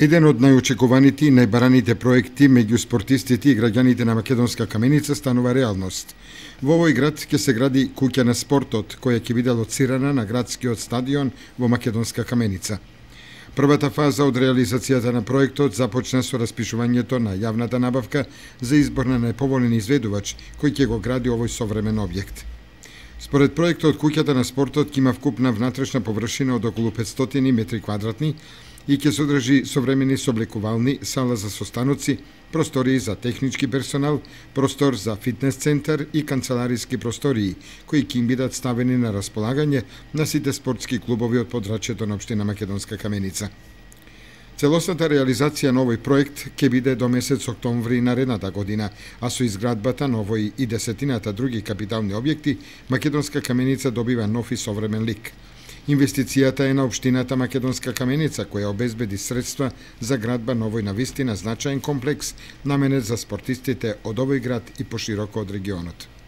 Еден од најочекуваните и најбараните проекти меѓу спортистите и граѓаните на Македонска каменица станува реалност. Во овој град ќе се гради куќа на спортот, која ќе биде лоцирана на градскиот стадион во Македонска каменица. Првата фаза од реализацијата на проектот започна со распишувањето на јавната набавка за избор на најповолен изведувач кој ќе го гради овој современ објект. Според проектот куќата на спортот ќе има вкупна внатрешна површина од околу 500 метри квадратни, и ќе содржи современи соблекувални, сала за состаноци, простории за технички персонал, простор за фитнес центар и канцеларијски простории, кои ќе им бидат ставени на располагање на сите спортски клубови од подрачјето на Обштина Македонска Каменица. Целосната реализација на овој проект ќе биде до месец октомври наредната година, а со изградбата на овој и десетината други капитални објекти, Македонска каменица добива нов и современ лик – Инвестицијата е на Обштината Македонска каменица, која обезбеди средства за градба на овој значаен комплекс, наменет за спортистите од овој град и пошироко од регионот.